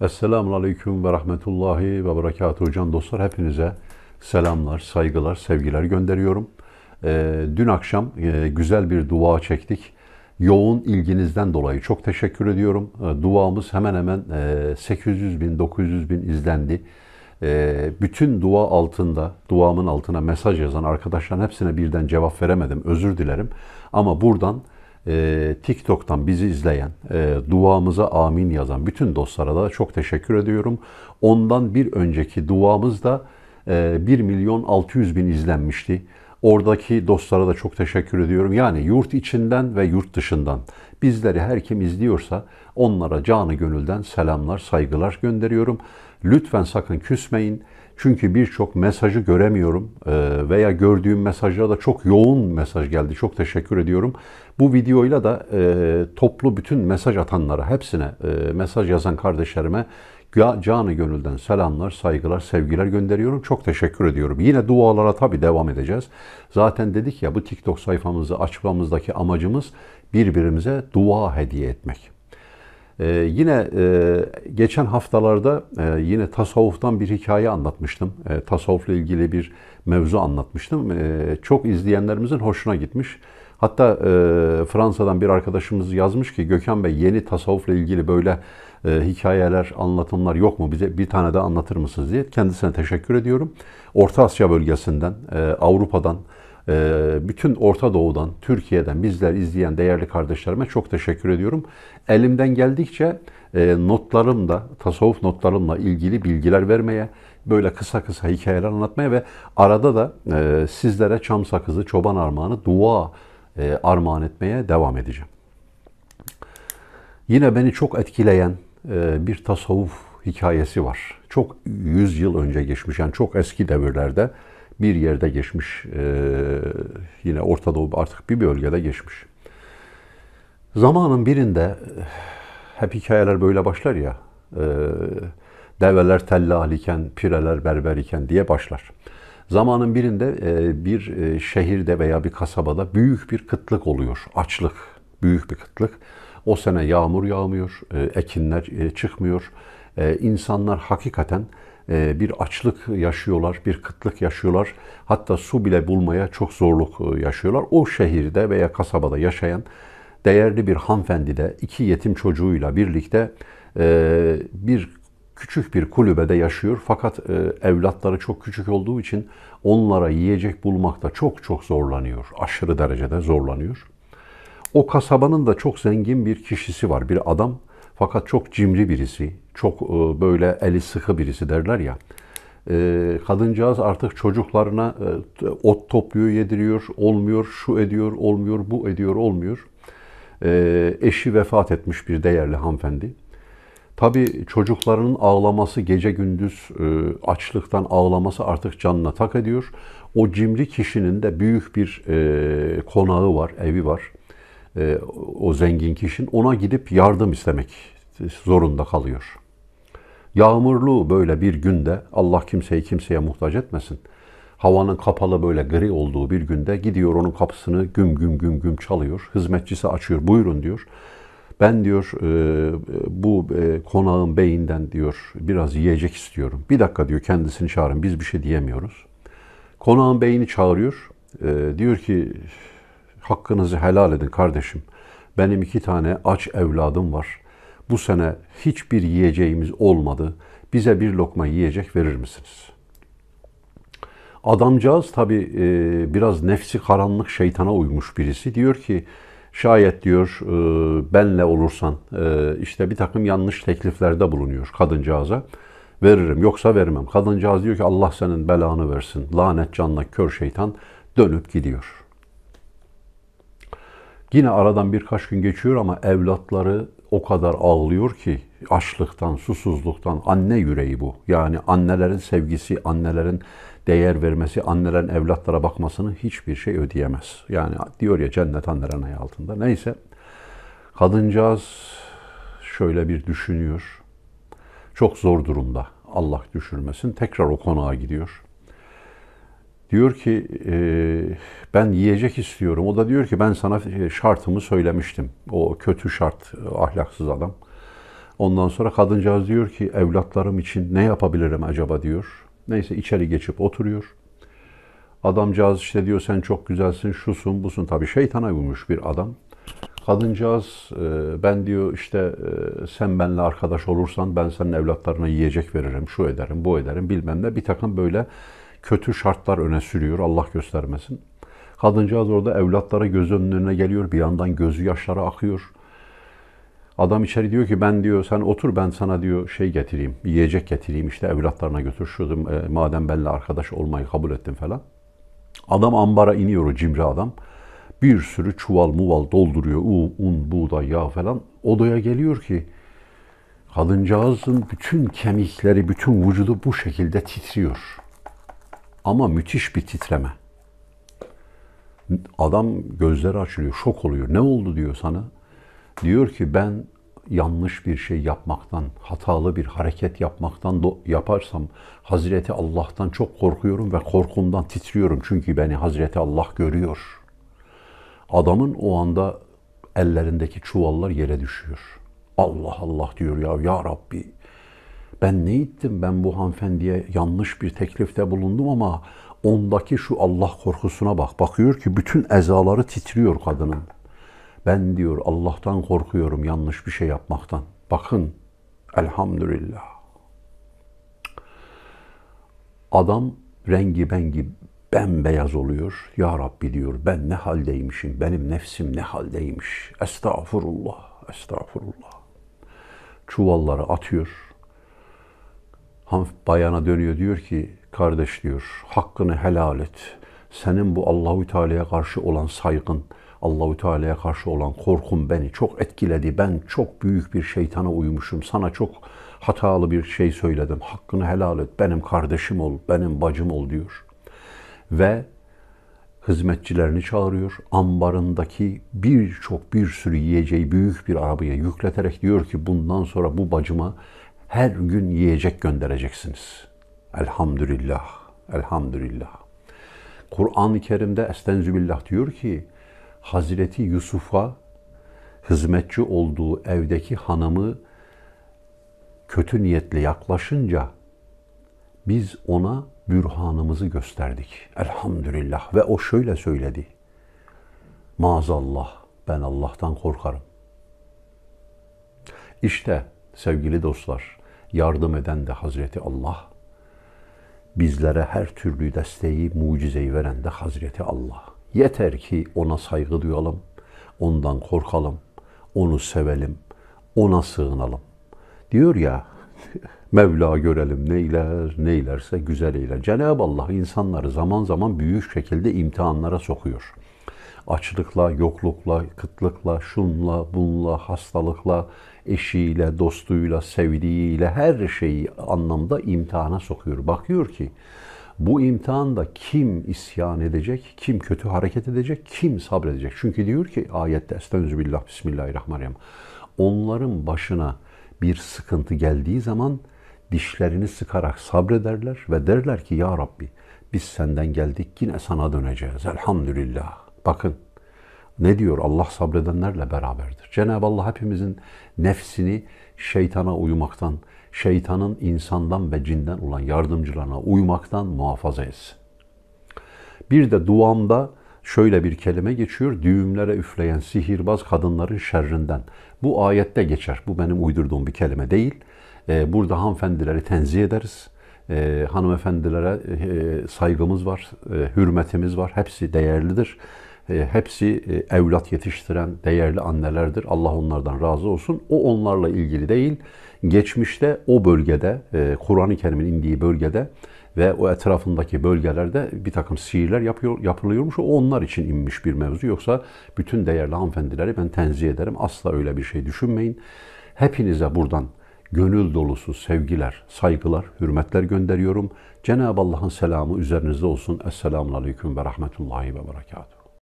Esselamun Aleyküm ve Rahmetullahi ve Berekatuhu. Can dostlar hepinize selamlar, saygılar, sevgiler gönderiyorum. Ee, dün akşam e, güzel bir dua çektik. Yoğun ilginizden dolayı çok teşekkür ediyorum. Ee, duamız hemen hemen 800 e, bin, 900 bin izlendi. Ee, bütün dua altında, duamın altına mesaj yazan arkadaşların hepsine birden cevap veremedim. Özür dilerim. Ama buradan e, TikTok'tan bizi izleyen, e, duamıza amin yazan bütün dostlara da çok teşekkür ediyorum. Ondan bir önceki duamız da e, 1 milyon 600 bin izlenmişti. Oradaki dostlara da çok teşekkür ediyorum. Yani yurt içinden ve yurt dışından bizleri her kim izliyorsa onlara canı gönülden selamlar, saygılar gönderiyorum. Lütfen sakın küsmeyin. Çünkü birçok mesajı göremiyorum e, veya gördüğüm mesajlara da çok yoğun mesaj geldi. Çok teşekkür ediyorum. Bu videoyla da e, toplu bütün mesaj atanlara, hepsine e, mesaj yazan kardeşlerime canı gönülden selamlar, saygılar, sevgiler gönderiyorum. Çok teşekkür ediyorum. Yine dualara tabii devam edeceğiz. Zaten dedik ya bu TikTok sayfamızı açmamızdaki amacımız birbirimize dua hediye etmek. Ee, yine e, geçen haftalarda e, yine tasavvuftan bir hikaye anlatmıştım. E, tasavvufla ilgili bir mevzu anlatmıştım. E, çok izleyenlerimizin hoşuna gitmiş. Hatta e, Fransa'dan bir arkadaşımız yazmış ki Gökhan Bey yeni tasavvufla ilgili böyle e, hikayeler, anlatımlar yok mu? Bize bir tane de anlatır mısınız diye. Kendisine teşekkür ediyorum. Orta Asya bölgesinden, e, Avrupa'dan, ee, bütün Orta Doğu'dan, Türkiye'den bizler izleyen değerli kardeşlerime çok teşekkür ediyorum. Elimden geldikçe e, notlarımla, tasavvuf notlarımla ilgili bilgiler vermeye, böyle kısa kısa hikayeler anlatmaya ve arada da e, sizlere çam sakızı, çoban armağanı, dua e, armağan etmeye devam edeceğim. Yine beni çok etkileyen bir tasavvuf hikayesi var. Çok 100 yıl önce geçmiş, yani çok eski devirlerde bir yerde geçmiş. E, yine Orta Doğu artık bir bölgede geçmiş. Zamanın birinde e, hep hikayeler böyle başlar ya. E, develer tellal iken, pireler berber iken diye başlar. Zamanın birinde e, bir e, şehirde veya bir kasabada büyük bir kıtlık oluyor. Açlık, büyük bir kıtlık. O sene yağmur yağmıyor, e, ekinler e, çıkmıyor. E, insanlar hakikaten ee, bir açlık yaşıyorlar, bir kıtlık yaşıyorlar. Hatta su bile bulmaya çok zorluk e, yaşıyorlar. O şehirde veya kasabada yaşayan değerli bir hanımefendi de iki yetim çocuğuyla birlikte e, bir küçük bir kulübede yaşıyor. Fakat e, evlatları çok küçük olduğu için onlara yiyecek bulmakta çok çok zorlanıyor. Aşırı derecede zorlanıyor. O kasabanın da çok zengin bir kişisi var, bir adam. Fakat çok cimri birisi, çok e, böyle eli sıkı birisi derler ya. E, kadıncağız artık çocuklarına e, ot topluyor, yediriyor, olmuyor, şu ediyor, olmuyor, bu ediyor, olmuyor. Eşi vefat etmiş bir değerli hanımefendi. Tabii çocuklarının ağlaması gece gündüz açlıktan ağlaması artık canına tak ediyor. O cimri kişinin de büyük bir konağı var, evi var. E, o zengin kişinin ona gidip yardım istemek zorunda kalıyor. Yağmurlu böyle bir günde Allah kimseyi kimseye muhtaç etmesin. Havanın kapalı böyle gri olduğu bir günde gidiyor onun kapısını güm güm güm güm çalıyor. Hizmetçisi açıyor buyurun diyor. Ben diyor e, bu e, konağın beyinden diyor biraz yiyecek istiyorum. Bir dakika diyor kendisini çağırın biz bir şey diyemiyoruz. Konağın beyini çağırıyor. Diyor ki Hakkınızı helal edin kardeşim. Benim iki tane aç evladım var. Bu sene hiçbir yiyeceğimiz olmadı. Bize bir lokma yiyecek verir misiniz? Adamcağız tabi e, biraz nefsi karanlık şeytana uymuş birisi. Diyor ki şayet diyor e, benle olursan e, işte bir takım yanlış tekliflerde bulunuyor kadıncağıza. Veririm yoksa vermem. Kadıncağız diyor ki Allah senin belanı versin. Lanet canına kör şeytan dönüp gidiyor. Yine aradan birkaç gün geçiyor ama evlatları o kadar ağlıyor ki açlıktan, susuzluktan anne yüreği bu. Yani annelerin sevgisi, annelerin değer vermesi, annelerin evlatlara bakmasını hiçbir şey ödeyemez. Yani diyor ya cennet annelerin ayağı altında. Neyse kadıncağız şöyle bir düşünüyor. Çok zor durumda. Allah düşürmesin. Tekrar o konağa gidiyor. Diyor ki e, ben yiyecek istiyorum. O da diyor ki ben sana e, şartımı söylemiştim. O kötü şart, e, ahlaksız adam. Ondan sonra kadıncağız diyor ki evlatlarım için ne yapabilirim acaba diyor. Neyse içeri geçip oturuyor. Adamcağız işte diyor sen çok güzelsin, şusun, busun. tabi şeytana uymuş bir adam. Kadıncağız e, ben diyor işte sen benle arkadaş olursan ben senin evlatlarına yiyecek veririm, şu ederim, bu ederim bilmem ne. Bir takım böyle kötü şartlar öne sürüyor Allah göstermesin. Kadıncağız orada evlatlara göz önüne geliyor. Bir yandan gözü yaşlara akıyor. Adam içeri diyor ki ben diyor sen otur ben sana diyor şey getireyim, yiyecek getireyim işte evlatlarına götür şu e, madem benle arkadaş olmayı kabul ettin falan. Adam ambara iniyor o cimri adam. Bir sürü çuval muval dolduruyor un, un buğday yağ falan. Odaya geliyor ki kadıncağızın bütün kemikleri, bütün vücudu bu şekilde titriyor. Ama müthiş bir titreme. Adam gözleri açılıyor, şok oluyor. Ne oldu diyor sana? Diyor ki ben yanlış bir şey yapmaktan, hatalı bir hareket yapmaktan yaparsam Hazreti Allah'tan çok korkuyorum ve korkumdan titriyorum. Çünkü beni Hazreti Allah görüyor. Adamın o anda ellerindeki çuvallar yere düşüyor. Allah Allah diyor ya, ya Rabbi ben ne ettim Ben bu hanımefendiye yanlış bir teklifte bulundum ama ondaki şu Allah korkusuna bak. Bakıyor ki bütün ezaları titriyor kadının. Ben diyor Allah'tan korkuyorum yanlış bir şey yapmaktan. Bakın elhamdülillah. Adam rengi bengi bembeyaz oluyor. Ya Rabbi diyor ben ne haldeymişim, benim nefsim ne haldeymiş. Estağfurullah, estağfurullah. Çuvalları atıyor hanf bayana dönüyor diyor ki kardeş diyor hakkını helal et. Senin bu Allahu Teala'ya karşı olan saygın, Allahu Teala'ya karşı olan korkum beni çok etkiledi. Ben çok büyük bir şeytana uymuşum. Sana çok hatalı bir şey söyledim. Hakkını helal et. Benim kardeşim ol, benim bacım ol diyor. Ve hizmetçilerini çağırıyor. Ambarındaki birçok bir sürü yiyeceği büyük bir arabaya yükleterek diyor ki bundan sonra bu bacıma her gün yiyecek göndereceksiniz. Elhamdülillah, elhamdülillah. Kur'an-ı Kerim'de Estenzübillah diyor ki, Hazreti Yusuf'a hizmetçi olduğu evdeki hanımı kötü niyetle yaklaşınca biz ona bürhanımızı gösterdik. Elhamdülillah. Ve o şöyle söyledi. Maazallah ben Allah'tan korkarım. İşte sevgili dostlar yardım eden de Hazreti Allah. Bizlere her türlü desteği, mucizeyi veren de Hazreti Allah. Yeter ki ona saygı duyalım, ondan korkalım, onu sevelim, ona sığınalım. Diyor ya, Mevla görelim neyler, neylerse güzel eyler. Cenab-ı Allah insanları zaman zaman büyük şekilde imtihanlara sokuyor açlıkla, yoklukla, kıtlıkla, şunla, bunla, hastalıkla, eşiyle, dostuyla, sevdiğiyle her şeyi anlamda imtihana sokuyor. Bakıyor ki bu imtihanda kim isyan edecek, kim kötü hareket edecek, kim sabredecek? Çünkü diyor ki ayette Estaizu bismillahirrahmanirrahim. Onların başına bir sıkıntı geldiği zaman dişlerini sıkarak sabrederler ve derler ki ya Rabbi biz senden geldik yine sana döneceğiz elhamdülillah. Bakın ne diyor? Allah sabredenlerle beraberdir. Cenab-ı Allah hepimizin nefsini şeytana uymaktan, şeytanın insandan ve cinden olan yardımcılarına uymaktan muhafaza etsin. Bir de duamda şöyle bir kelime geçiyor. Düğümlere üfleyen sihirbaz kadınların şerrinden. Bu ayette geçer. Bu benim uydurduğum bir kelime değil. Ee, burada hanımefendileri tenzih ederiz. Ee, hanımefendilere e, saygımız var, e, hürmetimiz var. Hepsi değerlidir. E, hepsi e, evlat yetiştiren değerli annelerdir. Allah onlardan razı olsun. O onlarla ilgili değil. Geçmişte o bölgede, e, Kur'an-ı Kerim'in indiği bölgede ve o etrafındaki bölgelerde bir takım sihirler yapıyor, yapılıyormuş. O onlar için inmiş bir mevzu. Yoksa bütün değerli hanımefendileri ben tenzih ederim. Asla öyle bir şey düşünmeyin. Hepinize buradan gönül dolusu sevgiler, saygılar, hürmetler gönderiyorum. Cenab-ı Allah'ın selamı üzerinizde olsun. Esselamun Aleyküm ve Rahmetullahi ve Berekatuhu.